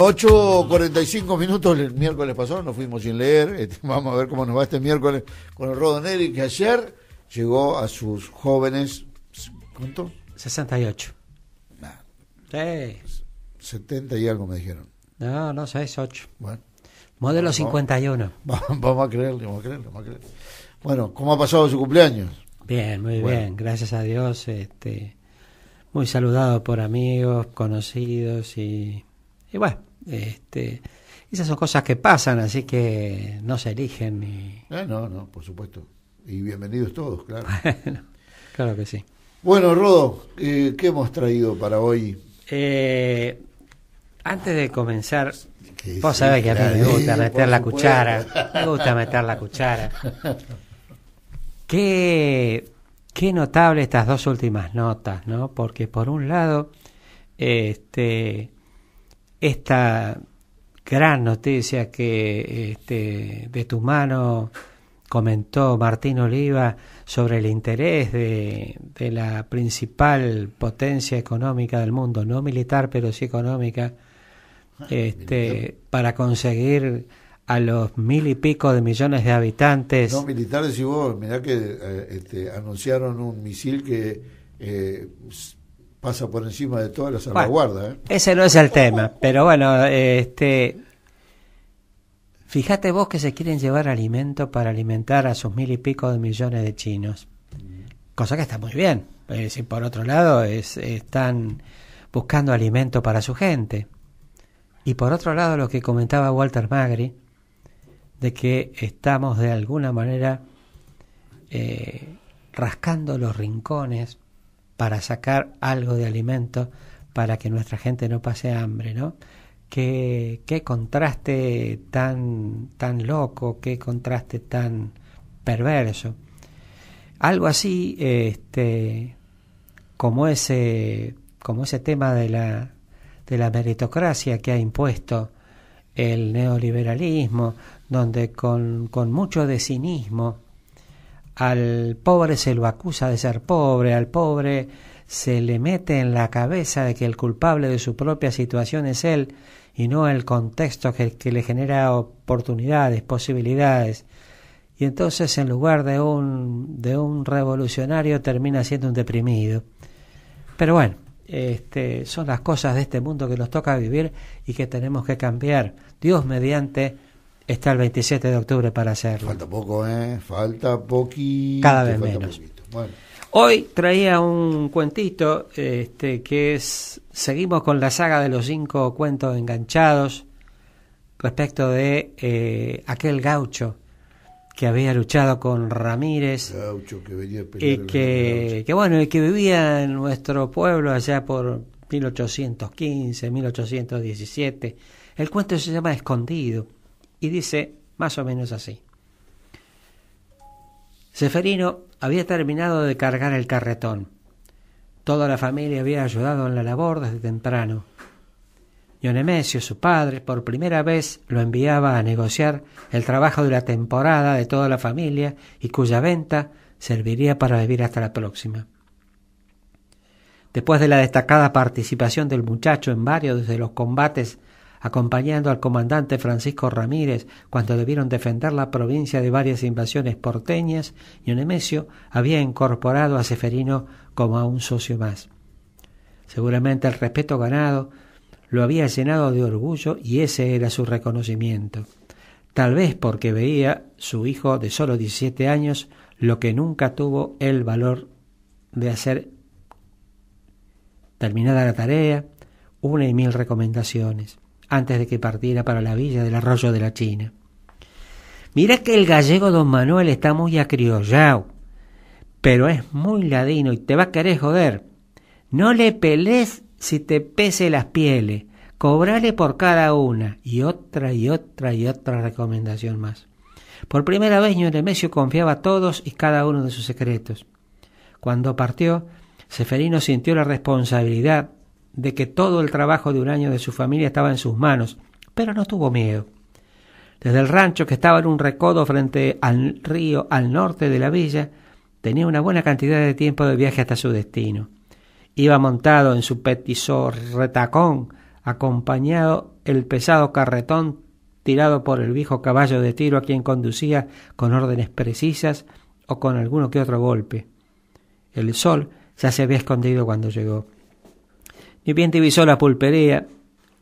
8.45 minutos el miércoles pasado, nos fuimos sin leer. Este, vamos a ver cómo nos va este miércoles con el Rodonelli, que ayer llegó a sus jóvenes. ¿Cuánto? 68. 70 y algo me dijeron. No, no, 68. Bueno. Modelo 51. Vamos, a creerle, vamos a creerle, vamos a creerle. Bueno, ¿cómo ha pasado su cumpleaños? Bien, muy bien, gracias a Dios. Este, muy saludado por amigos, conocidos y y bueno, este, esas son cosas que pasan, así que no se eligen. Eh, no, no, por supuesto. Y bienvenidos todos, claro. claro que sí. Bueno, Rodo, eh, ¿qué hemos traído para hoy? Eh, antes de comenzar, vos sabés que a mí me gusta meter la cuchara, me gusta meter la cuchara. Qué, qué notable estas dos últimas notas, ¿no? Porque por un lado, este esta gran noticia que este, de tu mano comentó Martín Oliva sobre el interés de, la principal potencia económica del mundo, no militar, pero sí económica, este, para conseguir a los mil y pico de millones de habitantes. No, militares y vos, mirá que eh, este, anunciaron un misil que eh, pasa por encima de todas las salvaguardas. ¿eh? Ese no es el tema, pero bueno, este, fíjate vos que se quieren llevar alimento para alimentar a sus mil y pico de millones de chinos, cosa que está muy bien. por otro lado, es, están buscando alimento para su gente. Y por otro lado, lo que comentaba Walter Magri, de que estamos de alguna manera eh, rascando los rincones para sacar algo de alimento para que nuestra gente no pase hambre, ¿no? Qué, qué contraste tan, tan loco, qué contraste tan perverso. Algo así, este, como ese, como ese tema de la, de la meritocracia que ha impuesto el neoliberalismo, donde con, con mucho de cinismo al pobre se lo acusa de ser pobre, al pobre se le mete en la cabeza de que el culpable de su propia situación es él y no el contexto que, le genera oportunidades, posibilidades. Y entonces en lugar de un, de un revolucionario termina siendo un deprimido. Pero bueno, este, son las cosas de este mundo que nos toca vivir y que tenemos que cambiar. Dios mediante está el 27 de octubre para hacerlo. Falta poco, ¿eh? Falta poquito. Cada vez menos. Hoy traía un cuentito este, que es, seguimos con la saga de los cinco cuentos enganchados respecto de eh, aquel gaucho que había luchado con Ramírez gaucho que venía y que, bueno y que vivía en nuestro pueblo allá por 1815 1817 el cuento se llama Escondido y dice más o menos así. Seferino había terminado de cargar el carretón. Toda la familia había ayudado en la labor desde temprano. Onemesio, su padre, por primera vez lo enviaba a negociar el trabajo de la temporada de toda la familia y cuya venta serviría para vivir hasta la próxima. Después de la destacada participación del muchacho en varios de los combates acompañando al comandante Francisco Ramírez cuando debieron defender la provincia de varias invasiones porteñas, y Nemesio había incorporado a Seferino como a un socio más. Seguramente el respeto ganado lo había llenado de orgullo y ese era su reconocimiento. Tal vez porque veía su hijo de solo 17 años lo que nunca tuvo el valor de hacer terminada la tarea, una y mil recomendaciones antes de que partiera para la villa del arroyo de la China. Mira que el gallego don Manuel está muy acriollao, pero es muy ladino y te va a querer joder. No le pelees si te pese las pieles, cobrale por cada una, y otra y otra y otra recomendación más. Por primera vez Nemesio confiaba a todos y cada uno de sus secretos. Cuando partió, Seferino sintió la responsabilidad de que todo el trabajo de un año de su familia estaba en sus manos, pero no tuvo miedo. Desde el rancho que estaba en un recodo frente al río al norte de la villa, tenía una buena cantidad de tiempo de viaje hasta su destino. Iba montado en su petizor retacón, acompañado el pesado carretón tirado por el viejo caballo de tiro a quien conducía con órdenes precisas o con alguno que otro golpe. El sol ya se había escondido cuando llegó. Y bien divisó la pulpería,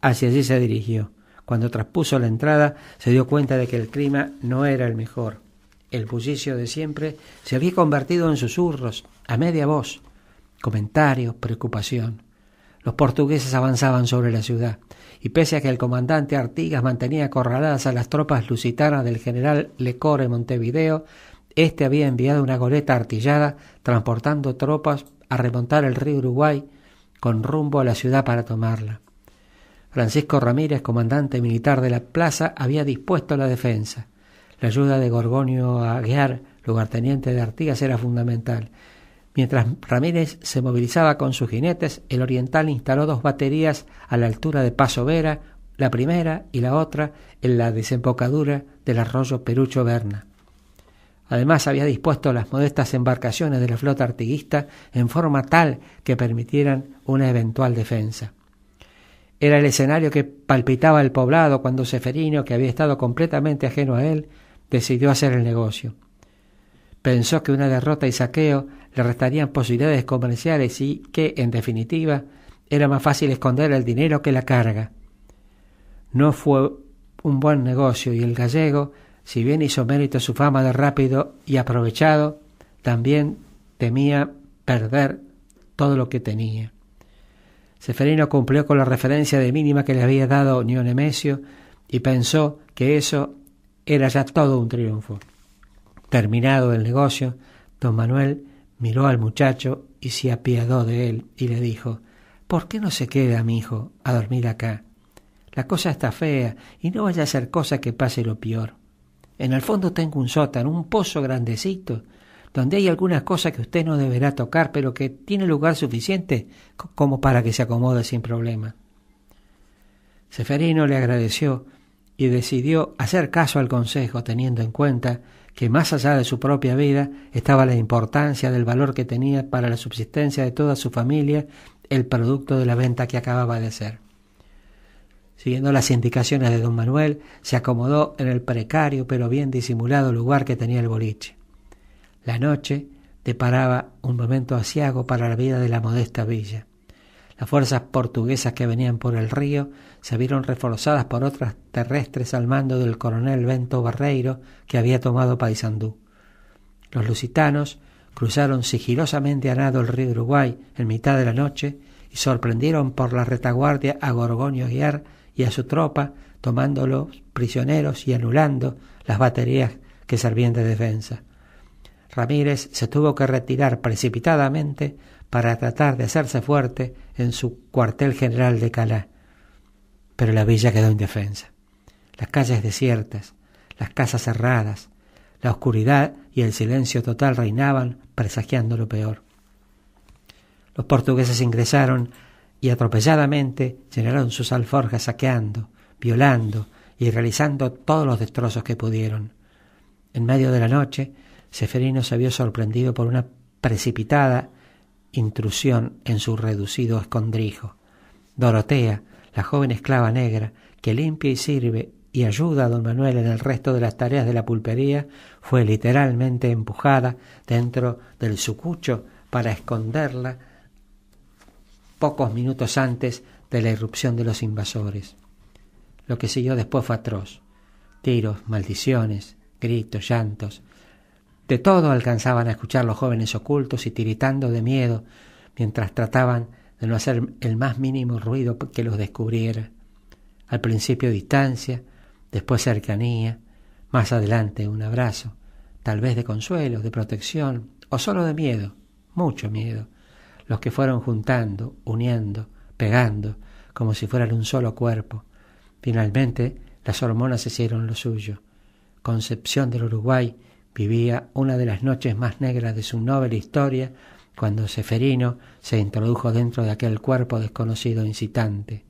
hacia allí se dirigió. Cuando traspuso la entrada, se dio cuenta de que el clima no era el mejor. El bullicio de siempre se había convertido en susurros, a media voz, comentarios, preocupación. Los portugueses avanzaban sobre la ciudad, y pese a que el comandante Artigas mantenía acorraladas a las tropas lusitanas del general Lecor en Montevideo, éste había enviado una goleta artillada transportando tropas a remontar el río Uruguay con rumbo a la ciudad para tomarla. Francisco Ramírez, comandante militar de la plaza, había dispuesto la defensa. La ayuda de Gorgonio Aguiar, lugarteniente de Artigas, era fundamental. Mientras Ramírez se movilizaba con sus jinetes, el oriental instaló dos baterías a la altura de Paso Vera, la primera y la otra en la desembocadura del arroyo Perucho Berna. Además, había dispuesto las modestas embarcaciones de la flota artiguista en forma tal que permitieran una eventual defensa. Era el escenario que palpitaba el poblado cuando Seferino, que había estado completamente ajeno a él, decidió hacer el negocio. Pensó que una derrota y saqueo le restarían posibilidades comerciales y que, en definitiva, era más fácil esconder el dinero que la carga. No fue un buen negocio y el gallego si bien hizo mérito su fama de rápido y aprovechado, también temía perder todo lo que tenía. Seferino cumplió con la referencia de mínima que le había dado Nemesio y pensó que eso era ya todo un triunfo. Terminado el negocio, don Manuel miró al muchacho y se apiadó de él y le dijo ¿Por qué no se queda, mi hijo, a dormir acá? La cosa está fea y no vaya a ser cosa que pase lo peor. En el fondo tengo un sótano, un pozo grandecito, donde hay algunas cosas que usted no deberá tocar, pero que tiene lugar suficiente como para que se acomode sin problema. Seferino le agradeció y decidió hacer caso al consejo, teniendo en cuenta que más allá de su propia vida estaba la importancia del valor que tenía para la subsistencia de toda su familia el producto de la venta que acababa de hacer. Siguiendo las indicaciones de don Manuel, se acomodó en el precario pero bien disimulado lugar que tenía el boliche. La noche deparaba un momento asiago para la vida de la modesta villa. Las fuerzas portuguesas que venían por el río se vieron reforzadas por otras terrestres al mando del coronel Bento Barreiro que había tomado Paysandú. Los lusitanos cruzaron sigilosamente a nado el río Uruguay en mitad de la noche y sorprendieron por la retaguardia a Gorgonio Guiar y a su tropa, tomándolos prisioneros y anulando las baterías que servían de defensa. Ramírez se tuvo que retirar precipitadamente para tratar de hacerse fuerte en su cuartel general de Calá. Pero la villa quedó indefensa. Las calles desiertas, las casas cerradas, la oscuridad y el silencio total reinaban, presagiando lo peor. Los portugueses ingresaron y atropelladamente llenaron sus alforjas saqueando, violando y realizando todos los destrozos que pudieron. En medio de la noche, Seferino se vio sorprendido por una precipitada intrusión en su reducido escondrijo. Dorotea, la joven esclava negra, que limpia y sirve y ayuda a don Manuel en el resto de las tareas de la pulpería, fue literalmente empujada dentro del sucucho para esconderla pocos minutos antes de la irrupción de los invasores. Lo que siguió después fue atroz. Tiros, maldiciones, gritos, llantos. De todo alcanzaban a escuchar los jóvenes ocultos y tiritando de miedo mientras trataban de no hacer el más mínimo ruido que los descubriera. Al principio distancia, después cercanía, más adelante un abrazo, tal vez de consuelo, de protección o solo de miedo, mucho miedo los que fueron juntando, uniendo, pegando, como si fueran un solo cuerpo. Finalmente, las hormonas hicieron lo suyo. Concepción del Uruguay vivía una de las noches más negras de su noble historia cuando Seferino se introdujo dentro de aquel cuerpo desconocido incitante.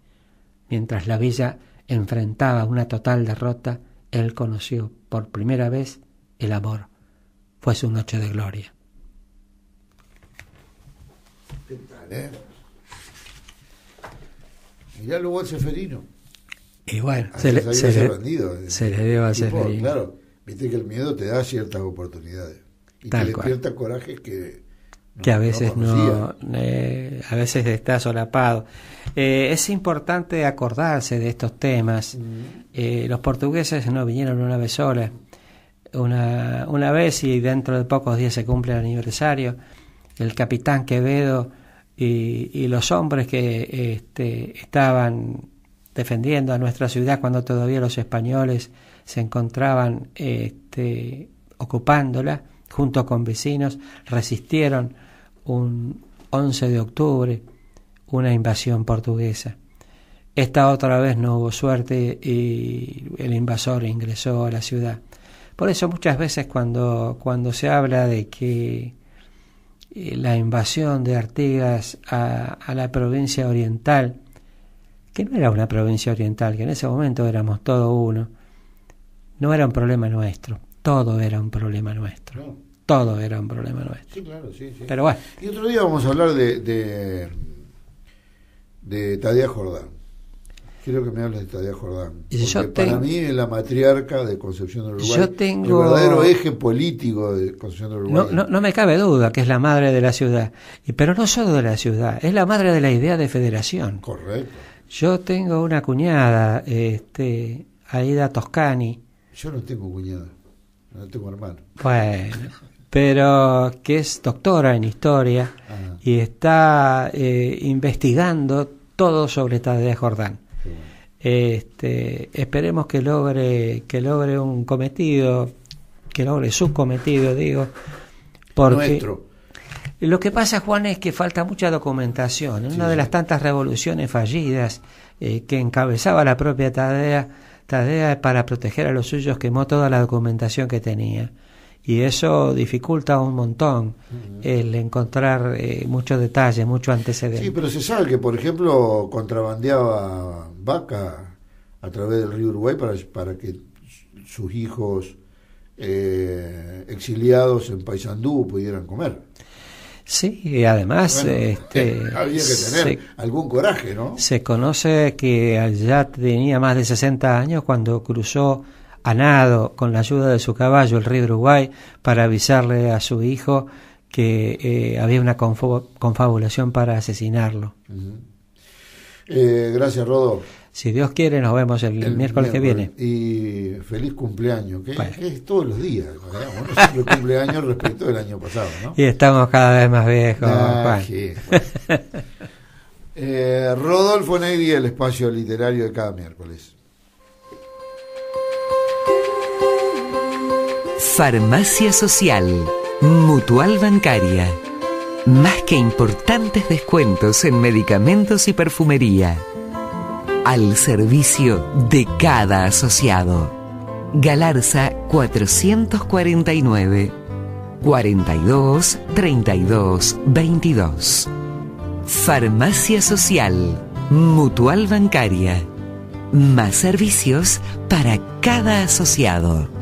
Mientras la villa enfrentaba una total derrota, él conoció por primera vez el amor. Fue su noche de gloria. ¿eh? Mirá luego al Seferino. Y bueno, se le, se, se le a Seferino. Claro, viste que el miedo te da ciertas oportunidades. Y te despierta coraje que que a veces no, eh, a veces está solapado. Eh, es importante acordarse de estos temas. Eh, los portugueses no vinieron una vez sola, una vez y dentro de pocos días se cumple el aniversario. El capitán Quevedo y, y los hombres que este, estaban defendiendo a nuestra ciudad cuando todavía los españoles se encontraban este, ocupándola, junto con vecinos, resistieron un 11 de octubre una invasión portuguesa. Esta otra vez no hubo suerte y el invasor ingresó a la ciudad. Por eso muchas veces cuando, cuando se habla de que eh, la invasión de Artigas a, la provincia oriental, que no era una provincia oriental, que en ese momento éramos todo uno, no era un problema nuestro, todo era un problema nuestro. Todo era un problema nuestro. Pero Y otro día vamos a hablar de, de, de Jordán quiero que me hables de Tadea Jordán. Porque para mí es la matriarca de Concepción del Uruguay. Yo El verdadero eje político de Concepción del Uruguay. No, no, me cabe duda que es la madre de la ciudad. pero no solo de la ciudad, es la madre de la idea de federación. Correcto. Yo tengo una cuñada, este, Aida Toscani. Yo no tengo cuñada, no tengo hermano. Bueno, pero que es doctora en historia ah. y está eh, investigando todo sobre Tadea Jordán. Este, esperemos que logre, que logre un cometido, que logre su cometido, digo. Porque Nuestro. Lo que pasa, Juan, es que falta mucha documentación. En una de las tantas revoluciones fallidas eh, que encabezaba la propia Tadea, Tadea para proteger a los suyos quemó toda la documentación que tenía y eso dificulta un montón el encontrar eh, muchos detalles, mucho antecedente. Sí, pero se sabe que, por ejemplo, contrabandeaba vaca a través del río Uruguay para, para que sus hijos eh, exiliados en Paysandú pudieran comer. Sí, y además este, había que tener algún coraje, ¿no? Se conoce que ya tenía más de 60 años cuando cruzó a con la ayuda de su caballo el río Uruguay para avisarle a su hijo que eh, había una confabulación para asesinarlo. Eh, gracias, Rodolfo Si Dios quiere, nos vemos el, miércoles, que viene. Y feliz cumpleaños, que, es todos los días. El cumpleaños respecto del año pasado, Y estamos cada vez más viejos. Eh, Rodolfo Neidi el espacio literario de cada miércoles. Farmacia Social. Mutual Bancaria. Más que importantes descuentos en medicamentos y perfumería. Al servicio de cada asociado. Galarza 449 42 32 22. Farmacia Social. Mutual Bancaria. Más servicios para cada asociado.